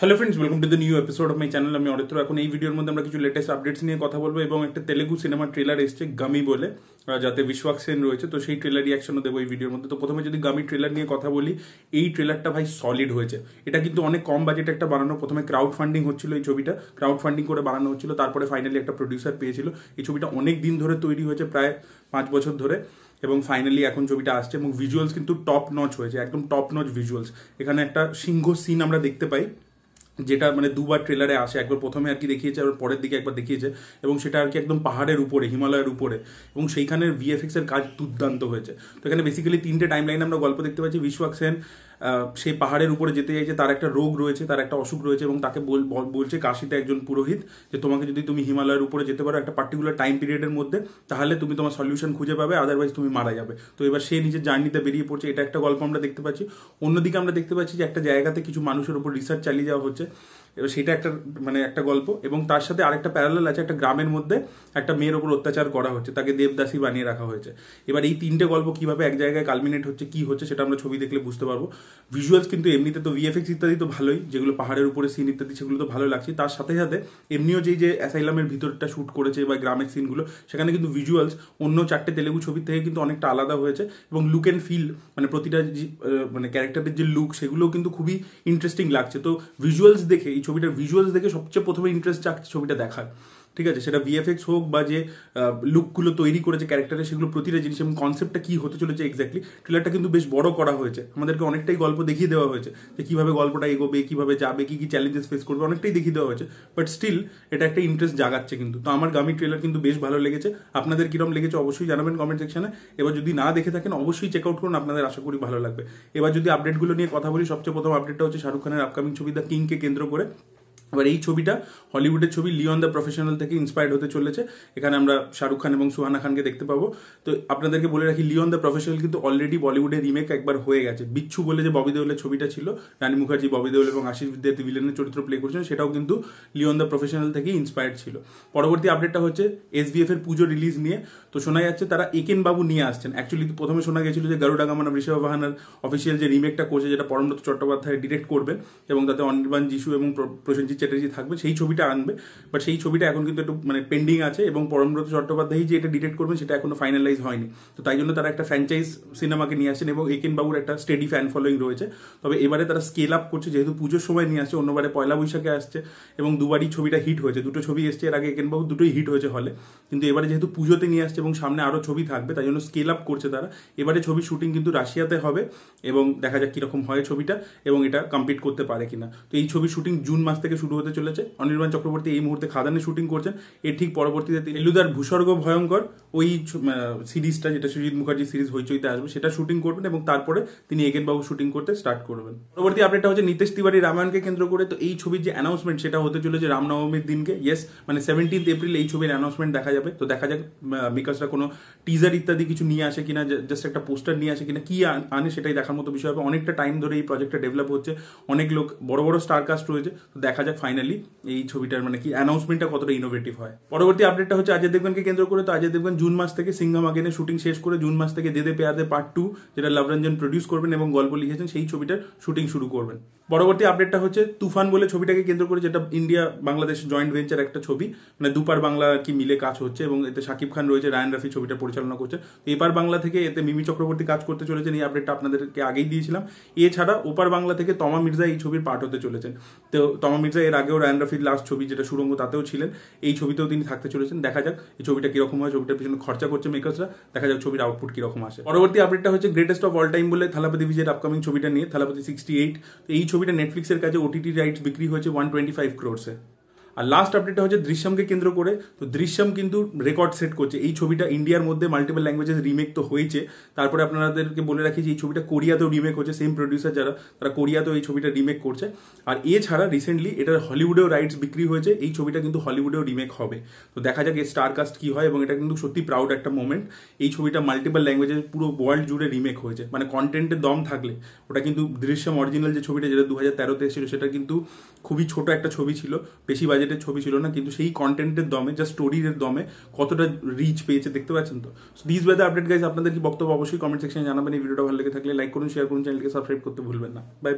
hello friends welcome to the new episode of my channel আমি অরিত্র এখন এই ভিডিওর মধ্যে আমরা কিছু লেটেস্ট আপডেটস নিয়ে কথা বলবো এবং একটা তেলেগু সিনেমার ট্রেলার এসছে গামি বলে যাতে বিশ্বাস সেন রয়েছে তো সেই ট্রেলার রিয়াকশনও দেবো এই ভিডিওর মধ্যে তো প্রথমে যদি গামি ট্রেলার নিয়ে কথা বলি এই ট্রেলারটা ভাই সলিড হয়েছে এটা কিন্তু অনেক কম বাজেটে একটা বানানো প্রথমে ক্রাউড ফান্ডিং হচ্ছিল এই ছবিটা ক্রাউড ফান্ডিং করে বানানো হচ্ছিল তারপরে ফাইনালি একটা প্রডিউসার পেয়েছিল এই ছবিটা অনেক দিন ধরে তৈরি হয়েছে প্রায় পাঁচ বছর ধরে এবং ফাইনালি এখন ছবিটা আসছে এবং ভিজুয়ালস কিন্তু টপ নচ হয়েছে একদম টপ নচ ভিজুয়ালস এখানে একটা সিংহ সিন আমরা দেখতে পাই যেটা মানে দুবার ট্রেলারে আসে একবার প্রথমে আর কি দেখিয়েছে আর পরের দিকে একবার দেখিয়েছে এবং সেটা আর কি একদম পাহাড়ের উপরে হিমালয়ের উপরে এবং সেইখানের ভিএফএক্স এর কাজ দুর্দান্ত হয়েছে তো এখানে বেসিক্যালি তিনটে টাইম লাইনে আমরা গল্প দেখতে পাচ্ছি বিশ্বাক সেন সেই পাহাড়ের উপরে যেতে চাইছে তার একটা রোগ রয়েছে তার একটা অসুখ রয়েছে এবং তাকে বলছে কাশিতে একজন পুরোহিত যে তোমাকে যদি তুমি হিমালয়ের উপরে যেতে পারো একটা পার্টিকুলার টাইম পিরিয়ডের মধ্যে তাহলে তুমি তোমার সলিউশন খুঁজে পাবে আদারওয়াইজ তুমি মারা যাবে তো এবার সে নিজের জার্নিতে বেরিয়ে পড়ছে এটা একটা গল্প আমরা দেখতে পাচ্ছি অন্যদিকে আমরা দেখতে পাচ্ছি যে একটা জায়গাতে কিছু মানুষের উপর রিসার্চ চালিয়ে যাওয়া হচ্ছে এবার সেটা একটা মানে একটা গল্প এবং তার সাথে আরেকটা প্যারালাল আছে একটা গ্রামের মধ্যে একটা মেয়ের ওপর অত্যাচার করা হচ্ছে তাকে দেবদাসী বানিয়ে রাখা হয়েছে এবার এই তিনটে গল্প কিভাবে এক জায়গায় কালমিনেট হচ্ছে কি হচ্ছে সেটা আমরা ছবি দেখলে বুঝতে পারবো ভিজুয়ালস কিন্তু এমনিতে তো ভিএফএক্স ইত্যাদি তো ভালোই যেগুলো পাহাড়ের উপরে সিন ইত্যাদি সেগুলো তো ভালো লাগছে তার সাথে সাথে এমনিও যেই যে অ্যাসাইলামের ভিতরটা শ্যুট করেছে বা গ্রামের সিনগুলো সেখানে কিন্তু ভিজুয়ালস অন্য চারটে তেলেগু ছবির থেকে কিন্তু অনেকটা আলাদা হয়েছে এবং লুক অ্যান্ড ফিল মানে প্রতিটা মানে ক্যারেক্টারের যে লুক সেগুলোও কিন্তু খুবই ইন্টারেস্টিং লাগছে তো ভিজুয়ালস দেখে এই ছবিটার ভিজুয়ালস দেখে সবচেয়ে প্রথমে ইন্টারেস্ট যাক ছবিটা দেখার ঠিক আছে সেটা ভিএফএক্স হোক বা যে লুকগুলো তৈরি করেছে ক্যারেক্টারের সেগুলো প্রতিটা জিনিস এবং কনসেপ্টটা কী হতে চলেছে এক্স্যাক্টলি ট্রেলারটা কিন্তু বেশ বড় করা হয়েছে আমাদেরকে অনেকটাই গল্প দেখিয়ে দেওয়া হয়েছে যে কীভাবে গল্পটা এগোবে কীভাবে যাবে কী কী চ্যালেঞ্জেস ফেস করবে অনেকটাই দেখিয়ে দেওয়া হয়েছে বাট স্টিল এটা একটা ইন্টারেস্ট জাগাচ্ছে কিন্তু তো আমার গামী ট্রেলার কিন্তু বেশ ভালো লেগেছে আপনাদের কীরকম লেগেছে অবশ্যই জানাবেন কমেন্ট সেকশনে এবার যদি না দেখে থাকেন অবশ্যই চেক আউট করুন আপনাদের আশা করি ভালো লাগবে এবার যদি আপডেটগুলো নিয়ে কথা বলি সবচেয়ে প্রথম আপডেটটা হচ্ছে শাহরুখ খানের আপকামিং ছবি দ্য কিংকে কেন্দ্র করে এবার এই ছবিটা হলিউডের ছবি লিওন দ্য প্রফেশনাল থেকে ইন্সপায়ার্ড হতে চলেছে এখানে আমরা শাহরুখ খান এবং সুহানা খানকে দেখতে পাবো তো আপনাদেরকে বলে রাখি লিওন দ্য প্রফেশনাল কিন্তু অলরেডি বলিউডের রিমেক একবার হয়ে গেছে বিচ্ছু বলে যে ববি দেউলের ছবিটা ছিল রানী মুখার্জি ববি দেউল এবং আশিস বিদ্যা ভিলেনের চরিত্র প্লে করছেন সেটাও কিন্তু লিওন দ্য প্রফেশনাল থেকে ইন্সপায়ার্ড ছিল পরবর্তী আপডেটটা হচ্ছে এস এসবিএফ এর পুজো রিলিজ নিয়ে তো শোনা যাচ্ছে তারা একেন বাবু নিয়ে আসছেন অ্যাকচুয়ালি প্রথমে শোনা গেছিল যে গারুডা গামানা ঋষভ বাহানার অফিসিয়াল যে রিমেকটা করছে যেটা পরমব্রত চট্টোপাধ্যায় ডিরেক্ট করবেন এবং তাতে অনির্বাণ যিশু এবং প্রসেনজিৎ চ্যাটার্জি থাকবে সেই ছবিটা আনবে বাট সেই ছবিটা এখন কিন্তু একটু মানে পেন্ডিং আছে এবং পরমব্রত চট্টোপাধ্যায় যে এটা ডিটেক্ট করবেন সেটা এখনো ফাইনালাইজ হয়নি তো তাই জন্য তারা একটা ফ্র্যাঞ্চাইজ সিনেমাকে নিয়ে আসছেন এবং একেন বাবুর একটা স্টেডি ফ্যান ফলোয়িং রয়েছে তবে এবারে তারা স্কেল আপ করছে যেহেতু পুজোর সময় নিয়ে আসছে অন্যবারে পয়লা বৈশাখে আসছে এবং দুবারই ছবিটা হিট হয়েছে দুটো ছবি এসছে এর আগে একেন বাবু দুটোই হিট হয়েছে হলে কিন্তু এবারে যেহেতু পুজোতে নিয়ে আসছে এবং সামনে আরও ছবি থাকবে তাই জন্য স্কেল আপ করছে তারা এবারে ছবি শুটিং কিন্তু রাশিয়াতে হবে এবং দেখা যাক কীরকম হয় ছবিটা এবং এটা কমপ্লিট করতে পারে কিনা তো এই ছবি শুটিং জুন মাস থেকে শুরু শুরু হতে চলেছে অনির্বাণ চক্রবর্তী এই মুহূর্তে খাদানে শুটিং করছেন এর ঠিক পরবর্তীতে এলুদার ভূস্বর্গ ভয়ঙ্কর ওই সিরিজটা যেটা সুজিত মুখার্জি সিরিজ হইচইতে আসবে সেটা শুটিং করবেন এবং তারপরে তিনি বাবু শুটিং করতে স্টার্ট করবেন পরবর্তী আপডেটটা হচ্ছে নীতিশ তিওয়ারি রামায়ণকে কেন্দ্র করে তো এই ছবির যে অ্যানাউন্সমেন্ট সেটা হতে চলেছে রামনবমীর দিনকে ইয়েস মানে সেভেন্টিন্থ এপ্রিল এই ছবির অ্যানাউন্সমেন্ট দেখা যাবে তো দেখা যাক বিকাশরা কোনো টিজার ইত্যাদি কিছু নিয়ে আসে কিনা জাস্ট একটা পোস্টার নিয়ে আসে কিনা কি আনে সেটাই দেখার মতো বিষয় হবে অনেকটা টাইম ধরে এই প্রজেক্টটা ডেভেলপ হচ্ছে অনেক লোক বড় বড় স্টার কাস্ট রয়েছে তো দেখা যাক ফাইনালি এই ছবিটার মানে কি অ্যানাউন্সমেন্টটা কতটা ইনোভেটিভ হয় পরবর্তী আপডেটটা হচ্ছে অজয় দেবগনকে কেন্দ্র করে তো অজয় দেবগন জুন মাস থেকে সিঙ্গাম আগেনে শুটিং শেষ করে জুন মাস থেকে দেদে পেয়াদে পার্ট টু যেটা লভরঞ্জন প্রডিউস করবেন এবং গল্প লিখেছেন সেই ছবিটার শুটিং শুরু করবেন পরবর্তী আপডেটটা হচ্ছে তুফান বলে ছবিটাকে কেন্দ্র করে যেটা ইন্ডিয়া বাংলাদেশ জয়েন্ট ভেঞ্চার একটা ছবি মানে দুপার বাংলা কি মিলে কাজ হচ্ছে এবং এতে শাকিব খান রয়েছে রায়ন রাফি ছবিটা পরিচালনা করছে এপার বাংলা থেকে এতে মিমি চক্রবর্তী কাজ করতে চলেছেন এই আপডেটটা আপনাদেরকে আগেই দিয়েছিলাম এছাড়া ওপার বাংলা থেকে তমা মির্জা এই ছবির পার্ট হতে চলেছেন তো তমা মির্জা এর আগেও রায়ন রাফির লাস্ট ছবি যেটা সুরঙ্গ তাতেও ছিলেন এই ছবিতেও তিনি থাকতে চলেছেন দেখা যাক এই ছবিটা কিরকম হয় ছবিটার পিছনে খরচা করছে মেকার্সরা দেখা যাক ছবির আউটপুট কিরকম আসে পরবর্তী আপডেটটা হচ্ছে গ্রেটেস্ট অফ অল টাইম বলে থালাপতি বিজয়ের আপকামিং ছবিটা নিয়ে থালাপতি সিক্সটি এইট এই ছবিটা নেটফ্লিক্সের কাছে ওটিটি রাইটস বিক্রি হয়েছে ওয়ান টোয়েন্টি ফাইভ ক্রোর্সে আর লাস্ট আপডেটটা হচ্ছে দৃশ্যমকে কেন্দ্র করে তো দৃশ্যম কিন্তু রেকর্ড সেট করছে এই ছবিটা ইন্ডিয়ার মধ্যে মাল্টিপল ল্যাঙ্গুয়েজেস রিমেক তো হয়েছে তারপরে আপনাদেরকে বলে রাখি যে এই ছবিটা কোরিয়াতেও রিমেক হচ্ছে সেম প্রডিউসার যারা তারা কোরিয়াতেও এই ছবিটা রিমেক করছে আর এছাড়া রিসেন্টলি এটার হলিউডেও রাইটস বিক্রি হয়েছে এই ছবিটা কিন্তু হলিউডেও রিমেক হবে তো দেখা যাক এর স্টার কাস্ট কী হয় এবং এটা কিন্তু সত্যি প্রাউড একটা মোমেন্ট এই ছবিটা মাল্টিপল ল্যাঙ্গুয়েজে পুরো ওয়ার্ল্ড জুড়ে রিমেক হয়েছে মানে কন্টেন্টের দম থাকলে ওটা কিন্তু দৃশ্যম অরিজিনাল যে ছবিটা যেটা দু হাজার তেরোতে এসেছিল সেটা কিন্তু খুবই ছোট একটা ছবি ছিল বেশি বাজেট বাজেটের ছবি ছিল না কিন্তু সেই কন্টেন্টের দমে যা স্টোরির দমে কতটা রিচ পেয়েছে দেখতে পাচ্ছেন তো so this by update guys আপনাদের কি বক্তব্য অবশ্যই কমেন্ট সেকশনে জানাবেন এই ভিডিওটা ভালো লেগে থাকলে লাইক করুন শেয়ার করুন চ্যানেলকে সাবস্ক্রাইব করতে ভুলবেন না বাই বাই